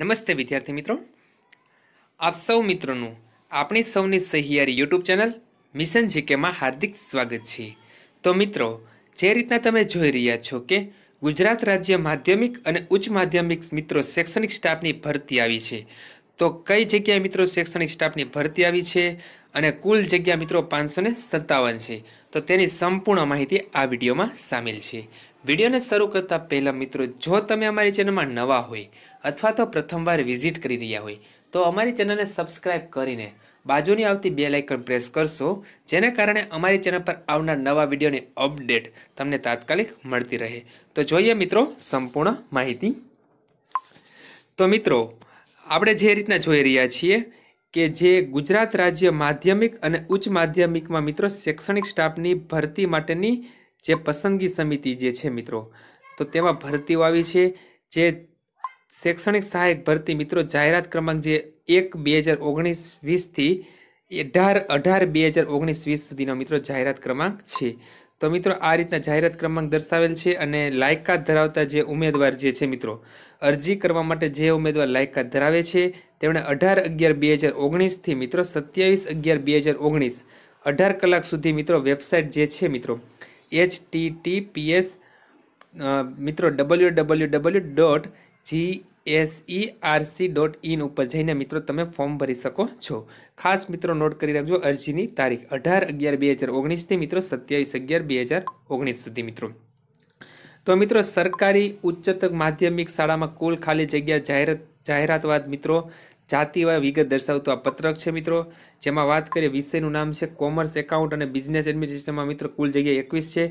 નમસ્તે વિદ્યાર્થી મિત્રો આપ સૌ મિત્રોનું આપણી સૌની સહિયારી યુટ્યુબ ચેનલ મિશન જીકેમાં હાર્દિક સ્વાગત છે તો મિત્રો જે રીતના તમે જોઈ રહ્યા છો કે ગુજરાત રાજ્ય માધ્યમિક અને ઉચ્ચ માધ્યમિક મિત્રો શૈક્ષણિક સ્ટાફની ભરતી આવી છે તો કઈ જગ્યાએ મિત્રો શૈક્ષણિક સ્ટાફની ભરતી આવી છે અને કુલ જગ્યા મિત્રો પાંચસો સત્તાવન છે તો તેની સંપૂર્ણ માહિતી આ વિડીયોમાં સામેલ છે વિડીયોને શરૂ કરતા પહેલાં મિત્રો જો તમે અમારી ચેનલમાં નવા હોય અથવા તો પ્રથમવાર વિઝિટ કરી રહ્યા હોય તો અમારી ચેનલને સબસ્ક્રાઇબ કરીને બાજુની આવતી બે લાઇકન પ્રેસ કરશો જેને કારણે અમારી ચેનલ પર આવનાર નવા વિડીયોની અપડેટ તમને તાત્કાલિક મળતી રહે તો જોઈએ મિત્રો સંપૂર્ણ માહિતી તો મિત્રો આપણે જે રીતના જોઈ રહ્યા છીએ કે જે ગુજરાત રાજ્ય માધ્યમિક અને ઉચ્ચ માધ્યમિકમાં મિત્રો શૈક્ષણિક સ્ટાફની ભરતી માટેની જે પસંદગી સમિતિ જે છે મિત્રો તો તેમાં ભરતીઓ આવી છે જે શૈક્ષણિક સહાયક ભરતી મિત્રો જાહેરાત ક્રમાંક જે એક બે હજાર ઓગણીસ વીસથી અઢાર અઢાર બે હજાર ઓગણીસ વીસ સુધીનો મિત્રો જાહેરાત ક્રમાંક છે તો મિત્રો આ રીતના જાહેરાત ક્રમાંક દર્શાવેલ છે અને લાયકાત ધરાવતા જે ઉમેદવાર જે છે મિત્રો અરજી કરવા માટે જે ઉમેદવાર લાયકાત ધરાવે છે તેમણે અઢાર અગિયાર બે હજાર ઓગણીસથી મિત્રો સત્યાવીસ અગિયાર બે હજાર ઓગણીસ અઢાર કલાક સુધી મિત્રો વેબસાઇટ જે છે મિત્રો એચ ટી ટી પીએસ મિત્રો W W W dot G S R C dot in ઉપર જઈને મિત્રો તમે ફોર્મ ભરી શકો છો ખાસ મિત્રો નોટ કરી રાખજો અરજીની તારીખ અઢાર અગિયાર બે હજાર ઓગણીસથી મિત્રો સત્યાવીસ અગિયાર બે હજાર ઓગણીસ સુધી મિત્રો તો મિત્રો સરકારી ઉચ્ચતર માધ્યમિક શાળામાં કુલ ખાલી જગ્યા જાહેરાત જાહેરાતવાદ મિત્રો જાતિવાય વિગત દર્શાવતો આ પત્રક છે મિત્રો જેમાં વાત કરીએ વિષયનું નામ છે કોમર્સ એકાઉન્ટ અને બિઝનેસ એડમિનિસ્ટ્રેશનમાં મિત્રો કુલ જગ્યા એકવીસ છે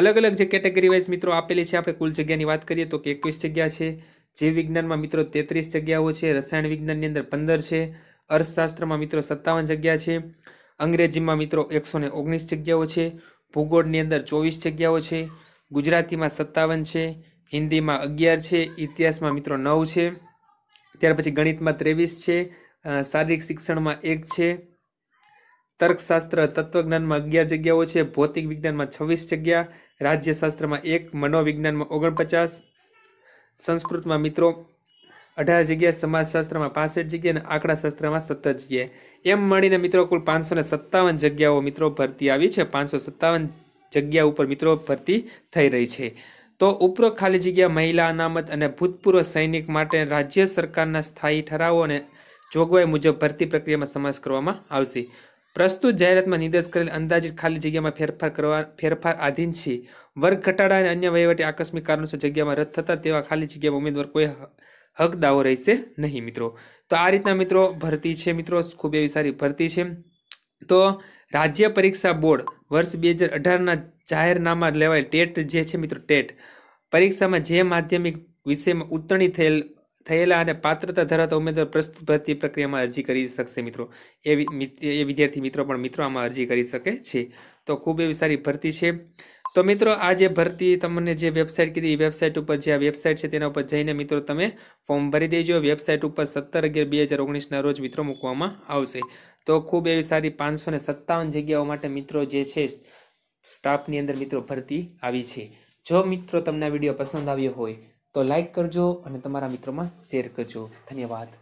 અલગ અલગ જે કેટેગરી વાઇઝ મિત્રો આપેલી છે આપણે કુલ જગ્યાની વાત કરીએ તો કે એકવીસ જગ્યા છે જીવ વિજ્ઞાનમાં મિત્રો તેત્રીસ જગ્યાઓ છે રસાયણ વિજ્ઞાનની અંદર પંદર છે અર્થશાસ્ત્રમાં મિત્રો સત્તાવન જગ્યા છે અંગ્રેજીમાં મિત્રો એકસો ને ઓગણીસ જગ્યાઓ છે ભૂગોળની અંદર ચોવીસ જગ્યાઓ છે ગુજરાતીમાં સત્તાવન છે હિન્દીમાં અગિયાર છે ઇતિહાસમાં મિત્રો નવ છે ત્યાર પછી ગણિતમાં ત્રેવીસ છે શારીરિક શિક્ષણમાં એક છે તર્કશાસ્ત્ર તત્વજ્ઞાનમાં અગિયાર જગ્યાઓ છે ભૌતિક વિજ્ઞાનમાં છવ્વીસ જગ્યા રાજ્યશાસ્ત્રમાં એક મનોવિજ્ઞાનમાં ઓગણપચાસ સંસ્કૃતમાં મિત્રો અઢાર જગ્યા સમાજશાસ્ત્રમાં પાસઠ જગ્યાએ અને આંકડાશાસ્ત્રમાં સત્તર જગ્યાએ એમ મળીને મિત્રો કુલ પાંચસો ને સત્તાવન જગ્યાઓ મિત્રો ભરતી આવી છે પાંચસો સત્તાવન જગ્યા ઉપર મિત્રો ભરતી થઈ રહી છે તો ઉપરોક્ત ખાલી જગ્યા મહિલા અનામત અને ભૂતપૂર્વ સૈનિક માટે રાજ્ય સરકારના સ્થાયી ઠરાવો અને જોગવાઈ મુજબ ભરતી પ્રક્રિયામાં સમાવેશ કરવામાં આવશે પ્રસ્તુત જાહેરાતમાં નિર્દેશ કરેલ અંદાજિત ખાલી જગ્યામાં ફેરફાર કરવા ફેરફાર આધીન છે વર્ગ ઘટાડા અને અન્ય વહીવટી આકસ્મિક કારણોસર જગ્યામાં રદ થતા તેવા ખાલી જગ્યામાં ઉમેદવાર કોઈ હક દાવો રહેશે નહીં મિત્રો તો આ રીતના મિત્રો ભરતી છે મિત્રો ખૂબ એવી સારી ભરતી છે તો રાજ્ય પરીક્ષા બોર્ડ વર્ષ બે હજાર અઢારના જાહેરનામાં લેવાયેલ ટેટ જે છે મિત્રો ટેટ પરીક્ષામાં જે માધ્યમિક વિષયમાં ઉત્તરણી થયેલ થયેલા અને પાત્રતા ધરાવતા ઉમેદવાર પ્રસ્તુત ભરતી પ્રક્રિયામાં અરજી કરી શકશે મિત્રો એ એ વિદ્યાર્થી મિત્રો પણ મિત્રો આમાં અરજી કરી શકે છે તો ખૂબ એવી સારી ભરતી છે તો મિત્રો આ જે ભરતી તમને જે વેબસાઇટ કીધી એ વેબસાઇટ ઉપર જે આ વેબસાઇટ છે તેના ઉપર જઈને મિત્રો તમે ફોર્મ ભરી દેજો વેબસાઇટ ઉપર સત્તર અગિયાર બે હજાર ઓગણીસના રોજ મિત્રો મૂકવામાં આવશે તો ખૂબ એવી સારી પાંચસો ને સત્તાવન જગ્યાઓ માટે મિત્રો જે છે સ્ટાફની અંદર મિત્રો ભરતી આવી છે જો મિત્રો તમને આ વિડીયો પસંદ આવ્યો હોય તો લાઈક કરજો અને તમારા મિત્રોમાં શેર કરજો ધન્યવાદ